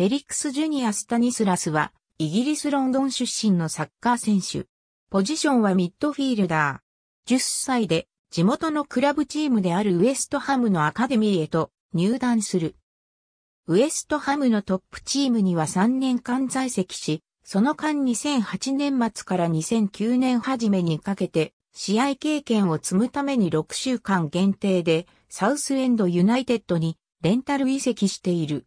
フェリックス・ジュニア・スタニスラスは、イギリス・ロンドン出身のサッカー選手。ポジションはミッドフィールダー。10歳で、地元のクラブチームであるウエストハムのアカデミーへと入団する。ウエストハムのトップチームには3年間在籍し、その間2008年末から2009年初めにかけて、試合経験を積むために6週間限定で、サウスエンドユナイテッドにレンタル移籍している。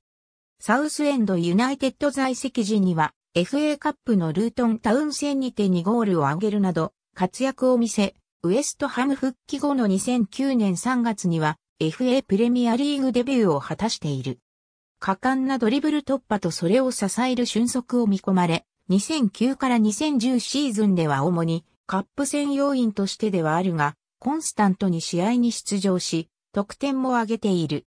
サウスエンドユナイテッド在籍時には FA カップのルートンタウン戦にて2ゴールを挙げるなど活躍を見せ、ウエストハム復帰後の2009年3月には FA プレミアリーグデビューを果たしている。果敢なドリブル突破とそれを支える俊足を見込まれ、2009から2010シーズンでは主にカップ戦要員としてではあるが、コンスタントに試合に出場し、得点も挙げている。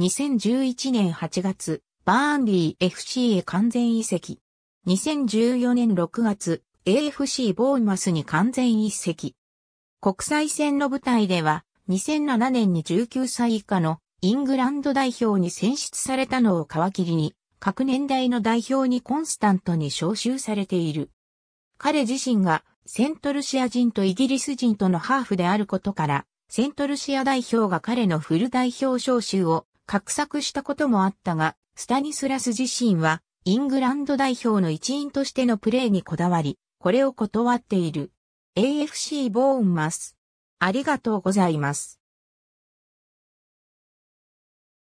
2011年8月、バーンリー FC へ完全移籍。2014年6月、AFC ボーンマスに完全移籍。国際戦の舞台では、2007年に19歳以下のイングランド代表に選出されたのを皮切りに、各年代の代表にコンスタントに招集されている。彼自身がセントルシア人とイギリス人とのハーフであることから、セントルシア代表が彼のフル代表招集を画策したこともあったが、スタニスラス自身は、イングランド代表の一員としてのプレーにこだわり、これを断っている。AFC ボーンマス。ありがとうございます。